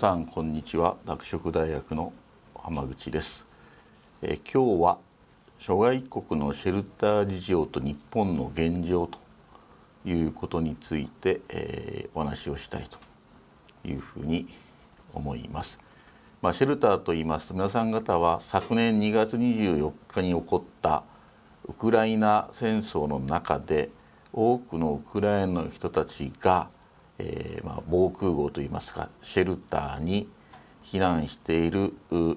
さんこんにちは拓殖大学の浜口ですえ今日は諸外国のシェルター事情と日本の現状ということについて、えー、お話をしたいというふうに思います。まあ、シェルターと言いますと皆さん方は昨年2月24日に起こったウクライナ戦争の中で多くのウクライナの人たちがえー、まあ、防空壕といいますかシェルターに避難している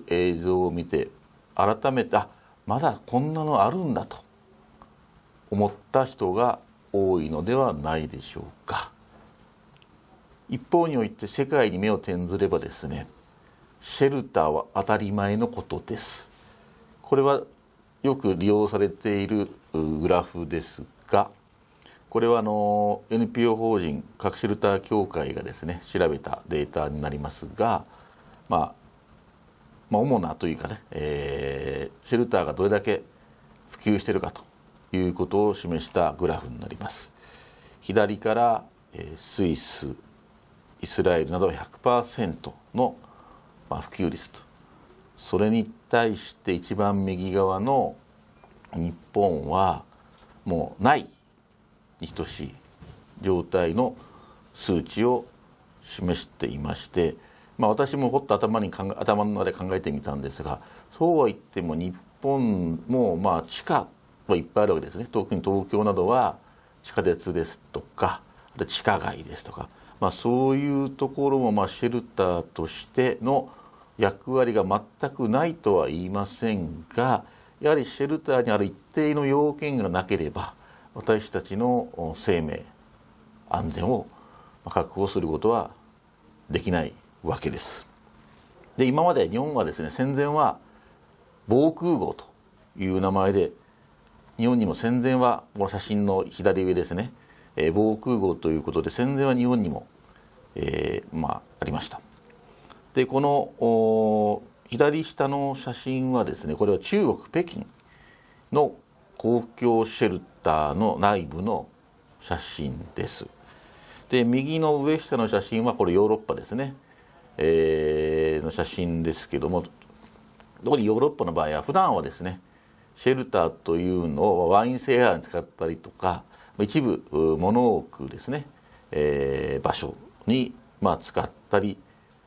映像を見て改めてあまだこんなのあるんだと思った人が多いのではないでしょうか一方において世界に目を転ずればですねシェルターは当たり前のことですこれはよく利用されているグラフですがこれはあの NPO 法人核シェルター協会がですね調べたデータになりますが、まあ、まあ主なというかね、えー、シェルターがどれだけ普及しているかということを示したグラフになります左から、えー、スイスイスラエルなど100%の、まあ、普及率とそれに対して一番右側の日本はもうないに等しい状態の数値を示していまして、まあ、私もほっと頭に頭の中で考えてみたんですがそうは言っても日本もまあ地下はいっぱいあるわけですね特に東京などは地下鉄ですとか地下街ですとか、まあ、そういうところもまあシェルターとしての役割が全くないとは言いませんがやはりシェルターにある一定の要件がなければ私たちの生命安全を確保することはできないわけですで今まで日本はですね戦前は防空壕という名前で日本にも戦前はこの写真の左上ですね、えー、防空壕ということで戦前は日本にも、えー、まあ、ありましたでこの左下の写真はですねこれは中国北京の公共シェルターの内部の写真です。で右の上下の写真はこれヨーロッパですね、えー、の写真ですけども特にヨーロッパの場合は普段はですねシェルターというのをワインセーラーに使ったりとか一部物置くですね、えー、場所にまあ使ったり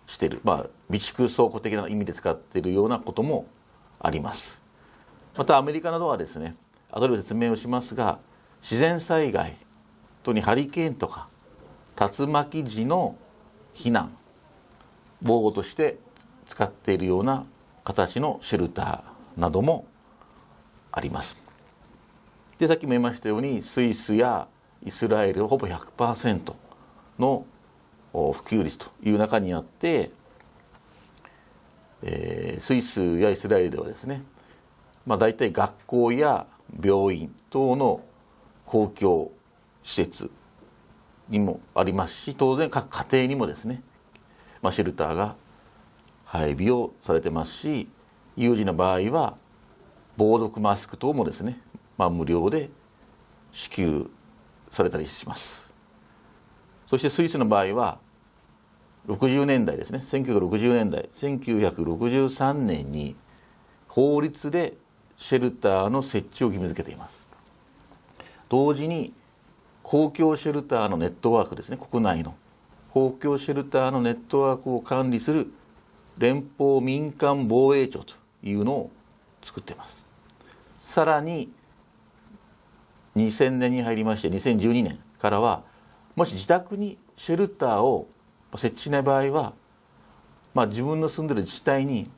してる、まあ、備蓄倉庫的な意味で使っているようなこともあります。またアメリカなどはですね後で説明をしますが自然災害とにハリケーンとか竜巻時の避難防護として使っているような形のシェルターなどもあります。でさっきも言いましたようにスイスやイスラエルはほぼ100%の普及率という中にあって、えー、スイスやイスラエルではですね、まあ、大体学校や病院等の公共施設にもありますし当然各家庭にもですね、まあ、シェルターが配備をされてますし有事の場合は防毒マスク等もですね、まあ、無料で支給されたりしますそしてスイスの場合は60年代ですね1960年代1963年に法律でシェルターの設置を義務付けています同時に公共シェルターのネットワークですね国内の公共シェルターのネットワークを管理する連邦民間防衛庁というのを作っていますさらに2000年に入りまして2012年からはもし自宅にシェルターを設置しない場合は、まあ、自分の住んでる自治体に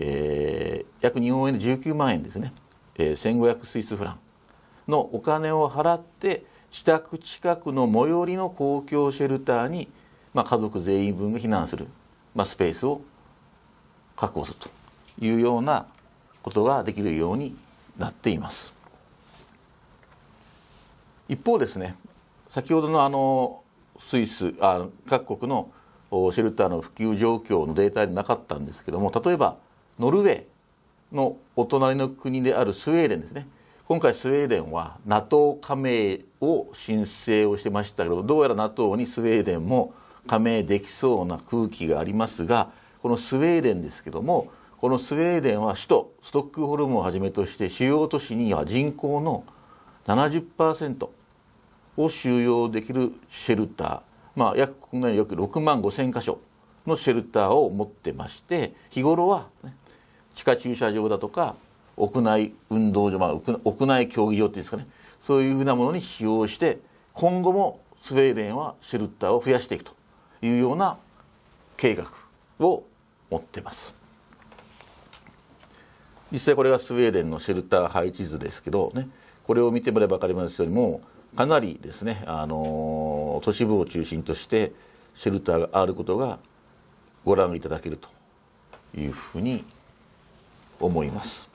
えー、約日本円で19万円ですね、えー、1500スイスフランのお金を払って自宅近くの最寄りの公共シェルターに、まあ、家族全員分が避難する、まあ、スペースを確保するというようなことができるようになっています一方ですね先ほどのあのスイスあ各国のシェルターの普及状況のデータになかったんですけども例えばノルウェーのお隣の国であるスウェーデンですね今回スウェーデンは NATO 加盟を申請をしてましたけどどうやら NATO にスウェーデンも加盟できそうな空気がありますがこのスウェーデンですけどもこのスウェーデンは首都ストックホルムをはじめとして主要都市には人口の70%を収容できるシェルター、まあ、約国内の約6万5,000箇所のシェルターを持ってまして日頃は、ね、地下駐車場だとか屋内運動場、まあ、屋内競技場っていうんですかねそういうふうなものに使用して今後もスウェーデンはシェルターを増やしていくというような計画を持ってます実際これがスウェーデンのシェルター配置図ですけどねこれを見てもらえば分かりますよりもかなりですね、あの都市部を中心としてシェルターがあることがご覧いただけるというふうに思います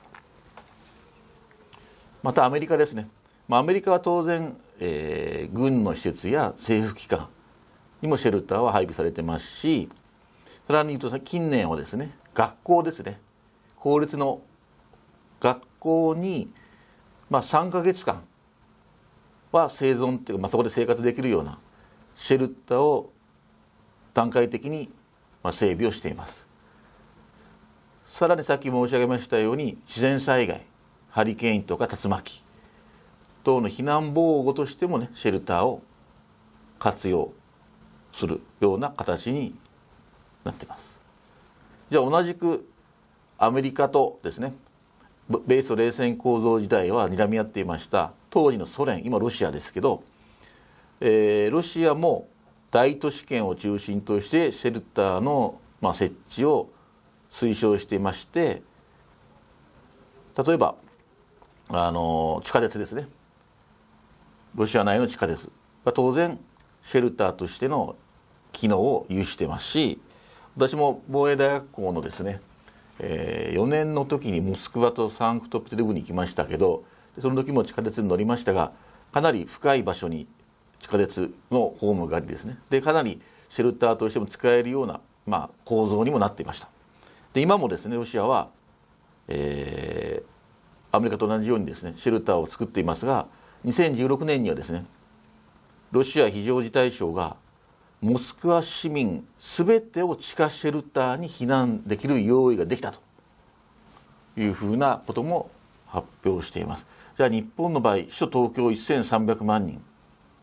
またアメリカですね、まあ、アメリカは当然、えー、軍の施設や政府機関にもシェルターは配備されてますしさらに言うと近年はですね学校ですね公立の学校に、まあ、3か月間は生存っていうか、まあ、そこで生活できるようなシェルターを段階的に整備をしていますさらにさっき申し上げましたように自然災害ハリケーンとか竜巻等の避難防護としてもねシェルターを活用するような形になってますじゃあ同じくアメリカとですね米ソ冷戦構造時代は睨み合っていました当時のソ連今ロシアですけど、えー、ロシアも大都市圏を中心としてシェルターの、まあ、設置を推奨していまして例えばあの地下鉄ですねロシア内の地下鉄は当然シェルターとしての機能を有してますし私も防衛大学校のですね、えー、4年の時にモスクワとサンクトペテルブに行きましたけどその時も地下鉄に乗りましたがかなり深い場所に地下鉄のホームがありですねでかなりシェルターとしても使えるような、まあ、構造にもなっていました。で今もですねロシアは、えー、アメリカと同じようにですねシェルターを作っていますが2016年にはですねロシア非常事態省がモスクワ市民全てを地下シェルターに避難できる用意ができたというふうなことも発表しています。じゃあ日本の場合首都東京1300万人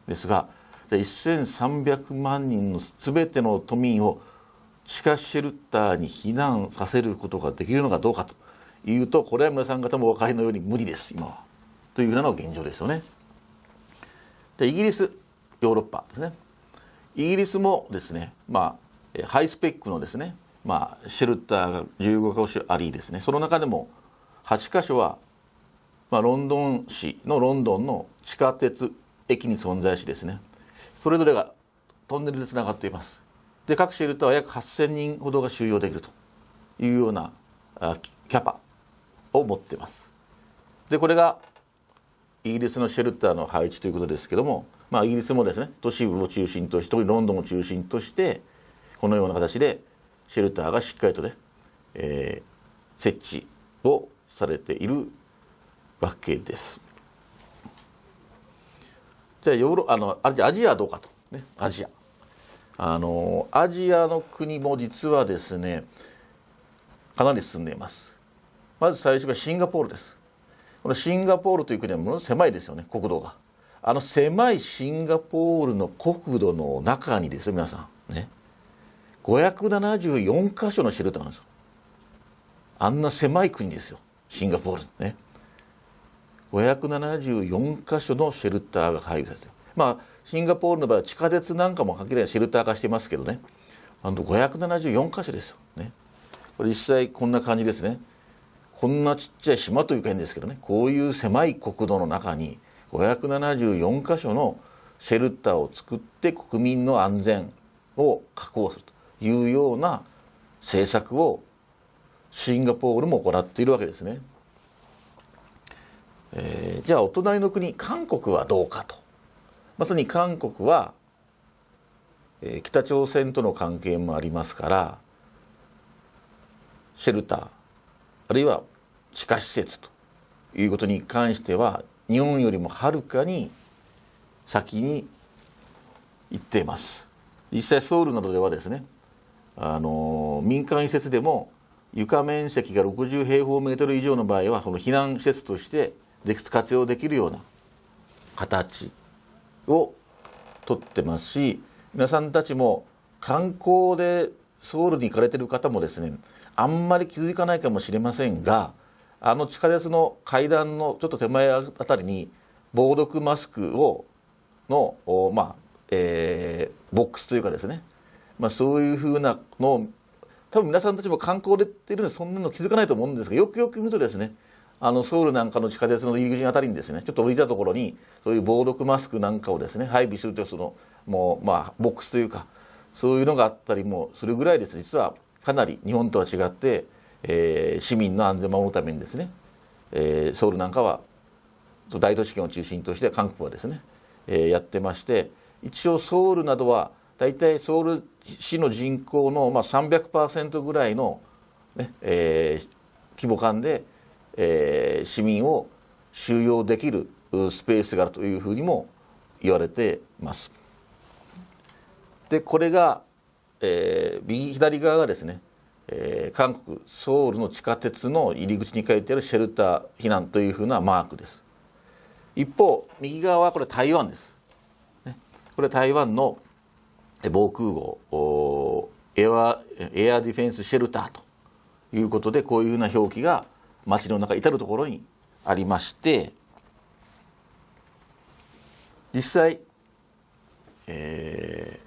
ですが1300万人の全ての都民をしかしシェルターに避難させることができるのかどうかというとこれは皆さん方もお分かりのように無理です今はというのが現状ですよね。でイギリスヨーロッパですねイギリスもですね、まあ、ハイスペックのですね、まあ、シェルターが15箇所ありですねその中でも8箇所は、まあ、ロンドン市のロンドンの地下鉄駅に存在しですねそれぞれがトンネルでつながっていますで各シェルターは約8000人ほどが収容できるというようなキャパを持ってますでこれがイギリスのシェルターの配置ということですけども、まあ、イギリスもですね都市部を中心として特にロンドンを中心としてこのような形でシェルターがしっかりとね、えー、設置をされているわけです。じゃあヨーロあのアジアはどうかと、ね、アジア。あのアジアの国も実はですねかなり進んでいますまず最初がシンガポールですこのシンガポールという国はもの狭いですよね国土があの狭いシンガポールの国土の中にですよ皆さんね574か所のシェルターなんですよあんな狭い国ですよシンガポールね574か所のシェルターが配備されてるまあシンガポールの場合は地下鉄なんかも限りはシェルター化してますけどねあの574箇所ですよねこれ実際こんな感じですねこんなちっちゃい島というか変ですけどねこういう狭い国土の中に574箇所のシェルターを作って国民の安全を確保するというような政策をシンガポールも行っているわけですね。えー、じゃあお隣の国韓国はどうかとまさに韓国は、えー、北朝鮮との関係もありますからシェルターあるいは地下施設ということに関しては日本よりもはるかに先に行っています実際ソウルなどではですねあの民間施設でも床面積が60平方メートル以上の場合はこの避難施設として活用できるような形を取ってますし皆さんたちも観光でソウルに行かれてる方もですねあんまり気づかないかもしれませんがあの地下鉄の階段のちょっと手前あたりに防毒マスクをの、まあえー、ボックスというかですね、まあ、そういうふうなのを多分皆さんたちも観光で行ってるんでそんなの気づかないと思うんですがよくよく見るとですねあのソウルなんかの地下鉄の入り口のあたりにですねちょっと降りたところにそういう防毒マスクなんかをですね配備するというそのもうまあボックスというかそういうのがあったりもするぐらいです、ね、実はかなり日本とは違って、えー、市民の安全を守るためにですね、えー、ソウルなんかは大都市圏を中心として韓国はですね、えー、やってまして一応ソウルなどは大体ソウル市の人口のまあ300%ぐらいのね、ねえー、規模感でえー、市民を収容できるスペースがあるというふうにも言われています。でこれが、えー、右左側がですね、えー、韓国ソウルの地下鉄の入り口に書いてあるシェルター避難というふうなマークです。一方右側はこれ台湾です。ね、これ台湾の防空壕エアエアディフェンスシェルターということでこういうふうな表記が街の中至る所にありまして実際、え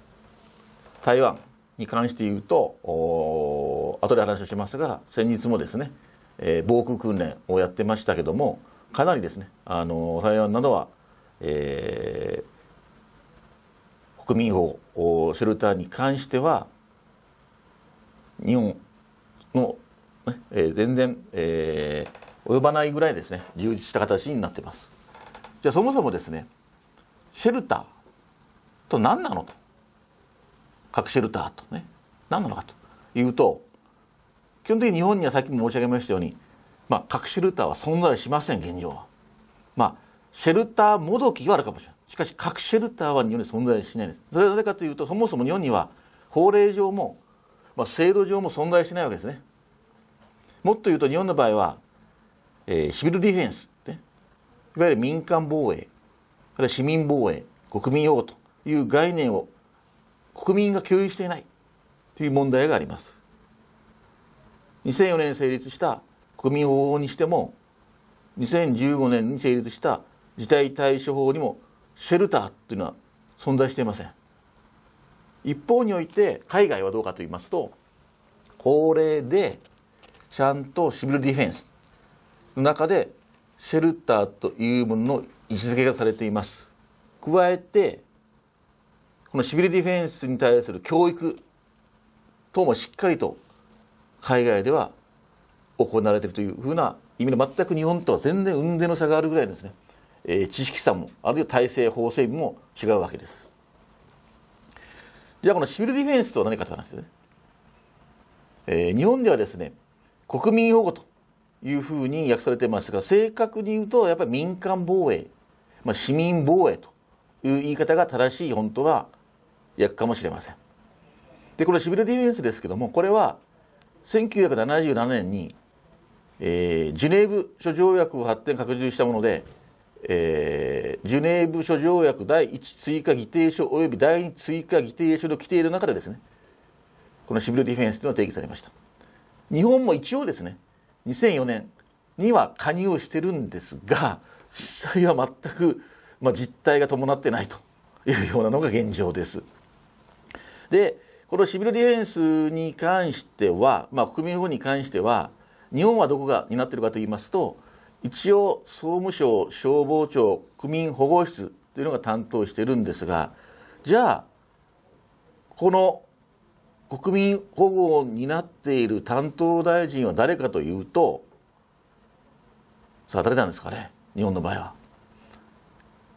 ー、台湾に関して言うと後で話をしますが先日もですね、えー、防空訓練をやってましたけどもかなりですね、あの台湾などは、えー、国民護シェルターに関しては日本のえー、全然、えー、及ばないぐらいですね充実した形になってますじゃあそもそもですねシェルターと何なのと核シェルターとね何なのかというと基本的に日本にはさっきも申し上げましたように、まあ、核シェルターは存在しません現状は。まあシェルターもどきはあるかもしれないしかし核シェルターは日本に存在しないですそれはなぜかというとそもそも日本には法令上も、まあ、制度上も存在しないわけですねもっと言うと日本の場合は、えー、シビルディフェンス、ね、いわゆる民間防衛、あるいは市民防衛、国民用という概念を国民が共有していないという問題があります。2004年成立した国民保護にしても、2015年に成立した事態対処法にもシェルターというのは存在していません。一方において海外はどうかと言いますと、法令でちゃんとシビルディフェンスの中でシェルターというものの位置づけがされています加えてこのシビルディフェンスに対する教育等もしっかりと海外では行われているというふうな意味で全く日本とは全然雲泥の差があるぐらいですね、えー、知識差もあるいは体制法整備も違うわけですじゃあこのシビルディフェンスとは何かという話ですね、えー、日本ではですね国民保護というふうに訳されてますが正確に言うとやっぱり民間防衛、まあ、市民防衛という言い方が正しい本当は訳かもしれません。でこのシビルディフェンスですけどもこれは1977年に、えー、ジュネーブ諸条約を発展拡充したもので、えー、ジュネーブ諸条約第1追加議定書及び第2追加議定書の規定の中でですねこのシビルディフェンスというのは定義されました。日本も一応ですね2004年には加入をしてるんですが実際は全く、まあ、実態が伴ってないというようなのが現状です。でこのシビルディフェンスに関しては、まあ、国民保護に関しては日本はどこが担っているかと言いますと一応総務省消防庁区民保護室というのが担当してるんですがじゃあこの国民保護を担っている担当大臣は誰かというとさあ誰なんですかね日本の場合は。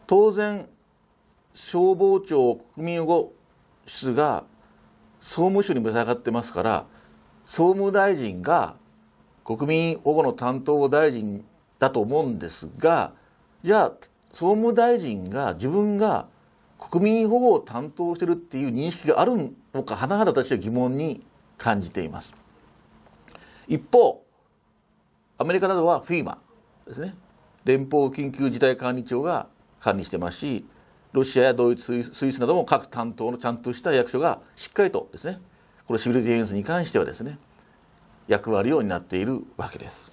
当然消防庁国民保護室が総務省にぶつかがってますから総務大臣が国民保護の担当大臣だと思うんですがじゃあ総務大臣が自分が国民保護を担当してるっていう認識があるのか甚だ私は疑問に感じています一方アメリカなどは FEMA ですね連邦緊急事態管理庁が管理してますしロシアやドイツスイスなども各担当のちゃんとした役所がしっかりとですねこのシビルディフェンスに関してはですね役割を担っているわけです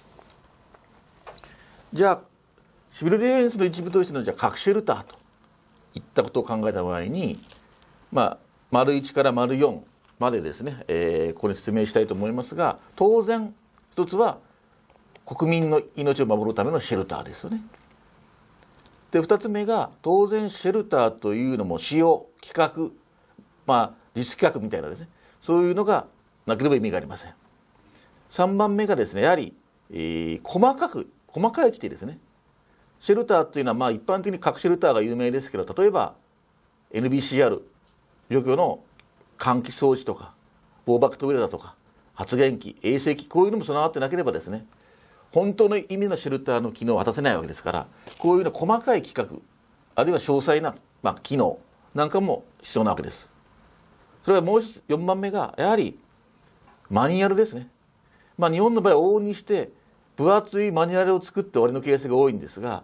じゃあシビルディフェンスの一部としてのじゃあ核シェルターといったことを考えた場合に、まあ、丸1から丸4までですね、えー、ここに説明したいと思いますが当然一つは国民の命を守るためのシェルターですよね。で2つ目が当然シェルターというのも使用企画まあ実企画みたいなですねそういうのがなければ意味がありません。3番目がですねやはり、えー、細かく細かい規定ですねシェルターというのはまあ一般的に核シェルターが有名ですけど例えば NBCR 除去の換気装置とか防爆扉だとか発電機衛生機こういうのも備わってなければですね本当の意味のシェルターの機能を果たせないわけですからこういうような細かい規格あるいは詳細な、まあ、機能なんかも必要なわけです。それはもう4番目がやはりマニュアルですね。まあ、日本の場合往々にして分厚いマニュアルを作って終わりのケースが多いんですが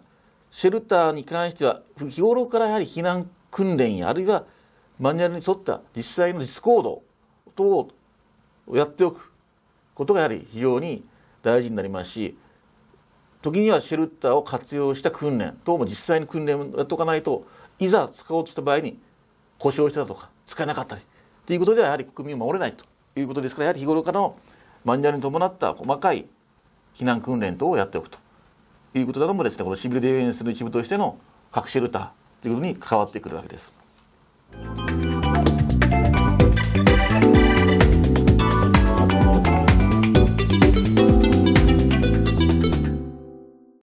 シェルターに関しては日頃からやはり避難訓練やあるいはマニュアルに沿った実際の実行動等をやっておくことがやはり非常に大事になりますし時にはシェルターを活用した訓練等も実際に訓練をやっておかないといざ使おうとした場合に故障したとか使えなかったりということではやはり国民を守れないということですからやはり日頃からのマニュアルに伴った細かい避難訓練等をやっておくということなどもですねこのシビルディフェンスの一部としての核シェルターということに関わってくるわけです。